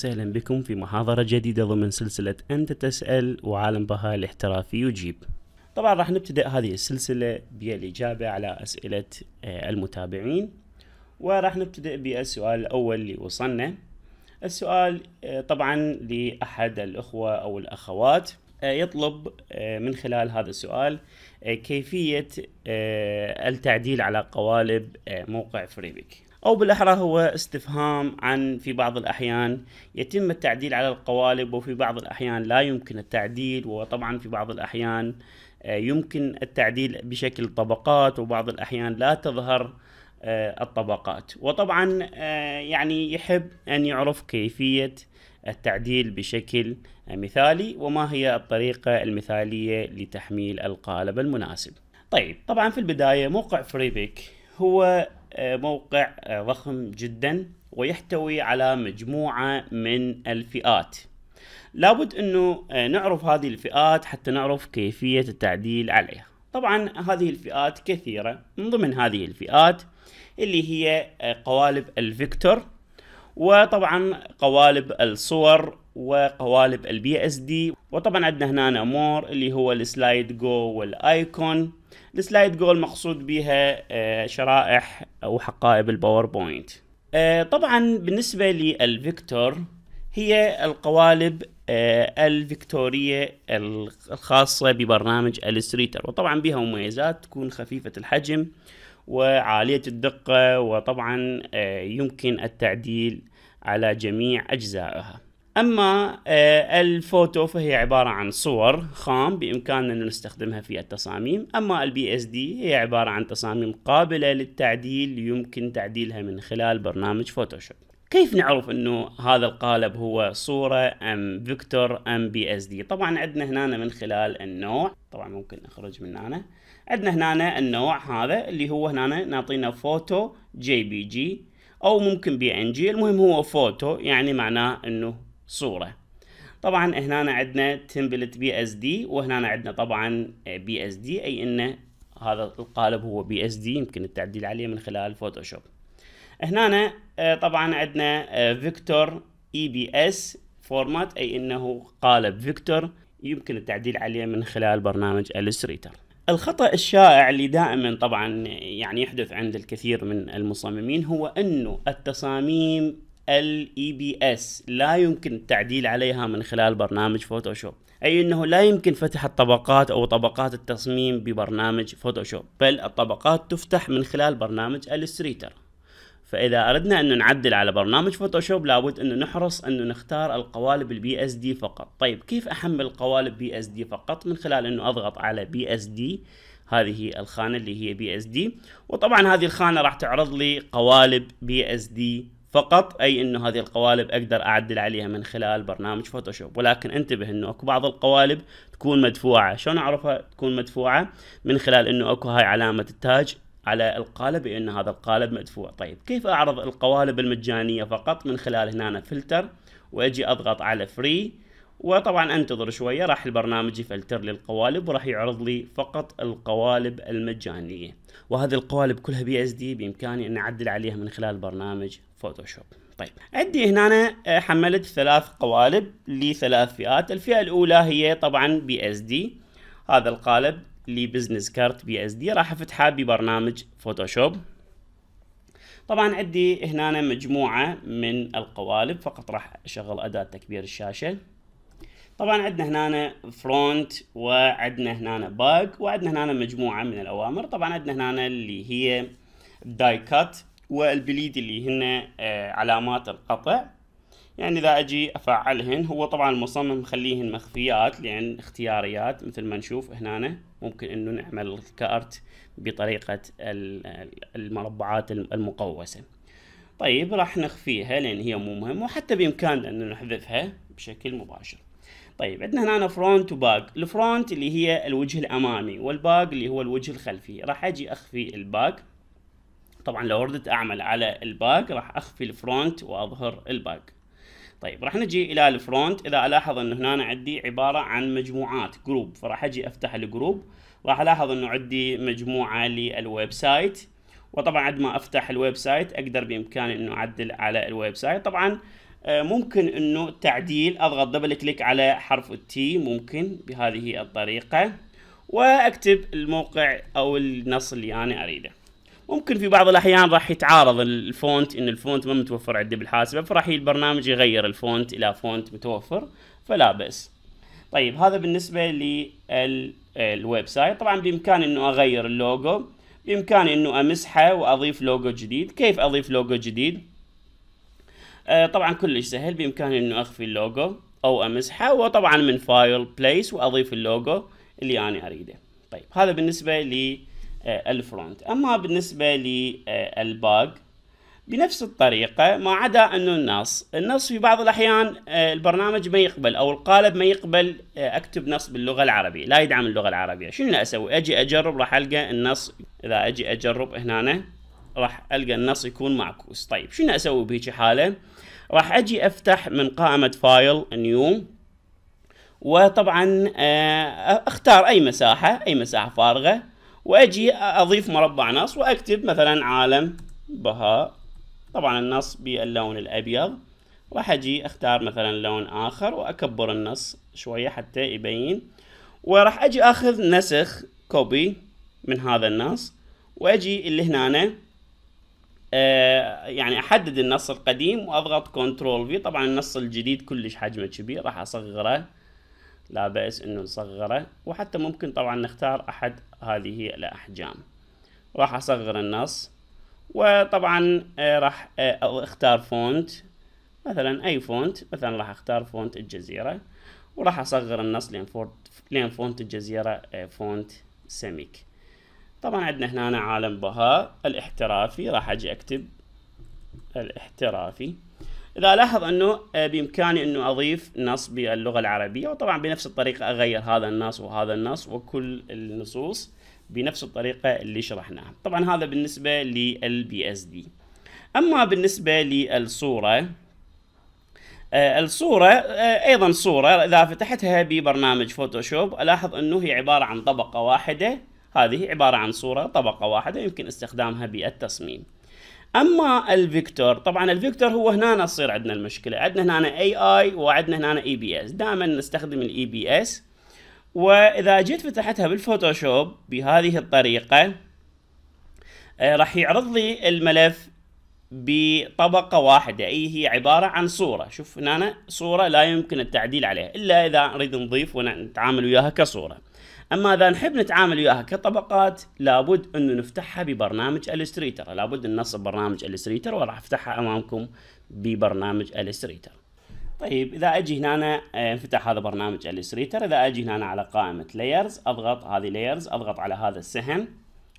وسهلا بكم في محاضرة جديدة ضمن سلسلة أنت تسأل وعالم بها الاحترافي يجيب طبعا راح نبتدأ هذه السلسلة بالإجابة على أسئلة آه، المتابعين وراح نبتدأ بالسؤال الأول اللي وصلنا السؤال آه، طبعا لأحد الأخوة أو الأخوات آه، يطلب من خلال هذا السؤال كيفية التعديل على قوالب موقع فريبك أو بالأحرى هو استفهام عن في بعض الأحيان يتم التعديل على القوالب وفي بعض الأحيان لا يمكن التعديل وطبعا في بعض الأحيان آه، يمكن التعديل بشكل طبقات وبعض الأحيان لا تظهر آه، الطبقات وطبعا آه، يعني يحب أن يعرف كيفية التعديل بشكل مثالي وما هي الطريقة المثالية لتحميل القالب المناسب طيب طبعا في البداية موقع فريبيك هو آه، موقع آه، ضخم جدا ويحتوي على مجموعة من الفئات لابد انه آه، نعرف هذه الفئات حتى نعرف كيفية التعديل عليها طبعا هذه الفئات كثيرة من ضمن هذه الفئات اللي هي قوالب الفيكتور وطبعا قوالب الصور وقوالب البي اس دي وطبعا عندنا هنا مور اللي هو السلايد جو والايكون السلايد جول مقصود بها آه، شرائح او حقائب الباوربوينت آه، طبعا بالنسبه للفيكتور هي القوالب آه، الفيكتورية الخاصة ببرنامج الستريتر وطبعا بها مميزات تكون خفيفة الحجم وعالية الدقة وطبعا يمكن التعديل على جميع أجزائها أما آه، الفوتو فهي عبارة عن صور خام بإمكاننا أن نستخدمها في التصاميم أما البي اس دي هي عبارة عن تصاميم قابلة للتعديل يمكن تعديلها من خلال برنامج فوتوشوب كيف نعرف انه هذا القالب هو صورة ام فيكتور ام بي اس دي طبعا عندنا هنا من خلال النوع طبعا ممكن اخرج من هنا عندنا هنا النوع هذا اللي هو هنا نعطينا فوتو جي بي جي او ممكن بي ان جي المهم هو فوتو يعني معناه انه صورة طبعا هنا عندنا تمبلت بي اس دي وهنا عندنا طبعا بي اس دي اي انه هذا القالب هو بي اس دي يمكن التعديل عليه من خلال فوتوشوب هنا طبعا عندنا فيكتور اي بي اس فورمات اي انه قالب فيكتور يمكن التعديل عليه من خلال برنامج الستريتر الخطأ الشائع اللي دائما طبعا يعني يحدث عند الكثير من المصممين هو انه التصاميم ال اي بي اس لا يمكن التعديل عليها من خلال برنامج فوتوشوب اي انه لا يمكن فتح الطبقات او طبقات التصميم ببرنامج فوتوشوب بل الطبقات تفتح من خلال برنامج الستريتر فاذا اردنا انه نعدل على برنامج فوتوشوب لابد انه نحرص انه نختار القوالب البي اس دي فقط طيب كيف احمل القوالب بي اس دي فقط من خلال انه اضغط على بي اس دي هذه الخانه اللي هي بي اس دي وطبعا هذه الخانه راح تعرض لي قوالب بي اس دي فقط اي انه هذه القوالب اقدر اعدل عليها من خلال برنامج فوتوشوب ولكن انتبه انه اكو بعض القوالب تكون مدفوعه شلون اعرفها تكون مدفوعه من خلال انه اكو هاي علامه التاج على القالب بان إيه هذا القالب مدفوع طيب كيف اعرض القوالب المجانيه فقط من خلال هنا فلتر واجي اضغط على فري وطبعا انتظر شويه راح البرنامج يفلتر لي القوالب وراح يعرض لي فقط القوالب المجانيه وهذه القوالب كلها بي اس دي بامكاني ان اعدل عليها من خلال برنامج فوتوشوب طيب عندي هنا آه، حملت ثلاث قوالب لثلاث فئات الفئة الأولى هي طبعا بي اس دي هذا القالب لبزنس كارت بي اس دي راح افتحه ببرنامج فوتوشوب طبعا عندي هنا مجموعة من القوالب فقط راح اشغل اداة تكبير الشاشة طبعا عندنا هنا فرونت وعندنا هنا باك وعندنا هنا مجموعة من الاوامر طبعا عندنا هنا اللي هي داي كات والبليد اللي هن آه، علامات القطع يعني إذا أجي أفعلهن هو طبعا المصمم مخليهن مخفيات لأن اختياريات مثل ما نشوف هنا ممكن إنه نعمل الكارت بطريقة المربعات المقوسة طيب راح نخفيها لأن هي مو مهمة وحتى بإمكاننا إنه نحذفها بشكل مباشر طيب عندنا هنا فرونت وباك الفرونت اللي هي الوجه الامامي والباك اللي هو الوجه الخلفي راح اجي اخفي الباك طبعا لو ردت اعمل على الباك راح اخفي الفرونت واظهر الباك طيب راح نجي الى الفرونت اذا الاحظ انه هنا عندي عباره عن مجموعات جروب فراح اجي افتح الجروب راح الاحظ انه عندي مجموعه للويب سايت وطبعا عند ما افتح الويب سايت اقدر بامكاني انه اعدل على الويب سايت طبعا آه، ممكن انه تعديل اضغط دبل كليك على حرف التي ممكن بهذه الطريقه واكتب الموقع او النص اللي انا اريده ممكن في بعض الاحيان راح يتعارض الفونت ان الفونت ما متوفر عندي بالحاسبه فراح البرنامج يغير الفونت الى فونت متوفر فلا باس طيب هذا بالنسبه للويب سايت طبعا بامكاني انه اغير اللوجو بامكاني انه امسحه واضيف لوجو جديد كيف اضيف لوجو جديد آه طبعا كلش سهل بامكاني انه اخفي اللوجو او امسحه وطبعا من فايل بليس واضيف اللوجو اللي انا اريده طيب هذا بالنسبه لي آه، الفرونت أما بالنسبة للباج آه، بنفس الطريقة ما عدا أنه النص النص في بعض الأحيان آه، البرنامج ما يقبل أو القالب ما يقبل أكتب نص باللغة العربية لا يدعم اللغة العربية شنو أسوي أجي أجرب راح ألقى النص إذا أجي أجرب هنا راح ألقى النص يكون معكوس طيب شنو أسوي بهيك حالة راح أجي أفتح من قائمة فايل نيو وطبعا أختار أي مساحة أي مساحة فارغة واجي اضيف مربع نص واكتب مثلا عالم بهاء طبعا النص باللون الابيض راح اجي اختار مثلا لون اخر واكبر النص شويه حتى يبين وراح اجي اخذ نسخ كوبي من هذا النص واجي اللي هنا آه يعني احدد النص القديم واضغط كنترول في طبعا النص الجديد كلش حجمه كبير راح اصغره لا بأس انه نصغره وحتى ممكن طبعا نختار احد هذه الاحجام راح اصغر النص وطبعا آه، راح آه، اختار فونت مثلا اي فونت مثلا راح اختار فونت الجزيرة وراح اصغر النص لين فونت لين فونت الجزيرة فونت آه، سميك طبعا عندنا هنا عالم بهاء الاحترافي راح اجي اكتب الاحترافي إذا لاحظ أنه آه، بإمكاني أنه أضيف نص باللغة العربية وطبعا بنفس الطريقة أغير هذا النص وهذا النص وكل النصوص بنفس الطريقة اللي شرحناها طبعا هذا بالنسبة للبي اس دي أما بالنسبة للصورة آه، الصورة آه، أيضا صورة إذا فتحتها ببرنامج فوتوشوب ألاحظ أنه هي عبارة عن طبقة واحدة هذه عبارة عن صورة طبقة واحدة يمكن استخدامها بالتصميم اما الفيكتور طبعا الفيكتور هو هنا تصير عندنا المشكله عندنا هنا اي اي وعندنا هنا اي بي اس دائما نستخدم الاي بي e اس واذا جيت فتحتها بالفوتوشوب بهذه الطريقه آه، راح يعرض لي الملف بطبقه واحده اي هي عباره عن صوره شوف هنا صوره لا يمكن التعديل عليها الا اذا نريد نضيف ونتعامل وياها كصوره اما اذا نحب نتعامل وياها كطبقات لابد انه نفتحها ببرنامج الستريتر لابد ان نصب برنامج الستريتر وراح افتحها امامكم ببرنامج الستريتر طيب اذا اجي هنا آه، انفتح هذا برنامج الستريتر اذا اجي هنا على قائمه لايرز اضغط هذه لايرز اضغط على هذا السهم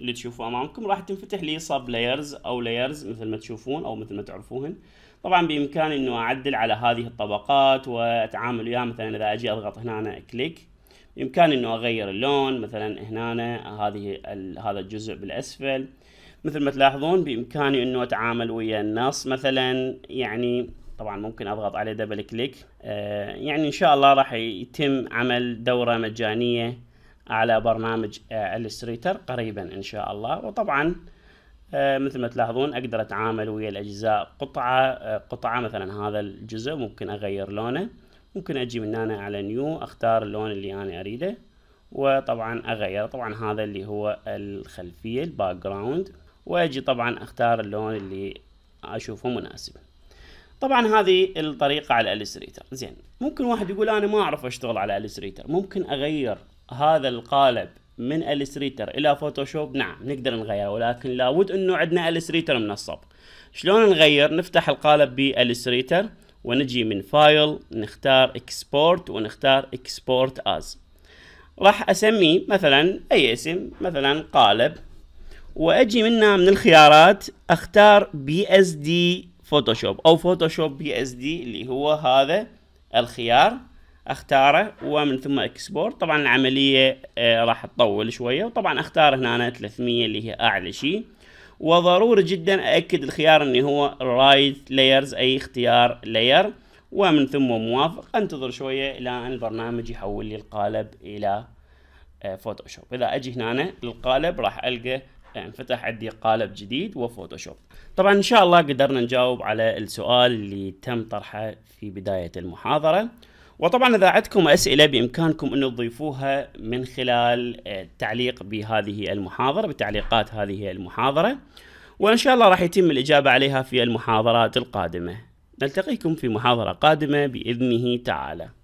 اللي تشوفوه امامكم راح تنفتح لي سب لايرز او لايرز مثل ما تشوفون او مثل ما تعرفوهن طبعا بامكاني انه اعدل على هذه الطبقات واتعامل وياها مثلا اذا اجي اضغط هنا أنا كليك بامكاني انه اغير اللون مثلا هنا هذه هذا الجزء بالاسفل مثل ما تلاحظون بامكاني انه اتعامل ويا النص مثلا يعني طبعا ممكن اضغط عليه دبل كليك آه يعني ان شاء الله راح يتم عمل دوره مجانيه على برنامج آه الستريتر قريبا ان شاء الله وطبعا آه مثل ما تلاحظون اقدر اتعامل ويا الاجزاء قطعه آه قطعه مثلا هذا الجزء ممكن اغير لونه ممكن اجي من هنا على نيو اختار اللون اللي انا اريده وطبعا اغيره طبعا هذا اللي هو الخلفيه الباك جراوند واجي طبعا اختار اللون اللي اشوفه مناسب طبعا هذه الطريقه على الالستريتر زين ممكن واحد يقول انا ما اعرف اشتغل على الالستريتر ممكن اغير هذا القالب من الستريتر الى فوتوشوب نعم نقدر نغيره ولكن لابد انه عندنا الستريتر منصب شلون نغير نفتح القالب بالستريتر ونجي من فايل نختار اكسبورت ونختار اكسبورت از راح اسمي مثلا اي اسم مثلا قالب واجي منها من الخيارات اختار بي اس دي فوتوشوب او فوتوشوب بي اس دي اللي هو هذا الخيار اختاره ومن ثم اكسبورت طبعا العملية آه، راح تطول شوية وطبعا اختار هنا 300 اللي هي اعلى شيء وضروري جدا أأكد الخيار اللي هو Right لايرز أي اختيار لاير ومن ثم موافق أنتظر شوية إلى أن البرنامج يحول لي القالب إلى فوتوشوب آه، إذا أجي هنا للقالب راح ألقى آه، انفتح عندي قالب جديد وفوتوشوب طبعا ان شاء الله قدرنا نجاوب على السؤال اللي تم طرحه في بداية المحاضرة وطبعا اذا عندكم اسئله بامكانكم ان تضيفوها من خلال آه، التعليق بهذه المحاضره بتعليقات هذه المحاضره وان شاء الله راح يتم الاجابه عليها في المحاضرات القادمه نلتقيكم في محاضره قادمه باذنه تعالى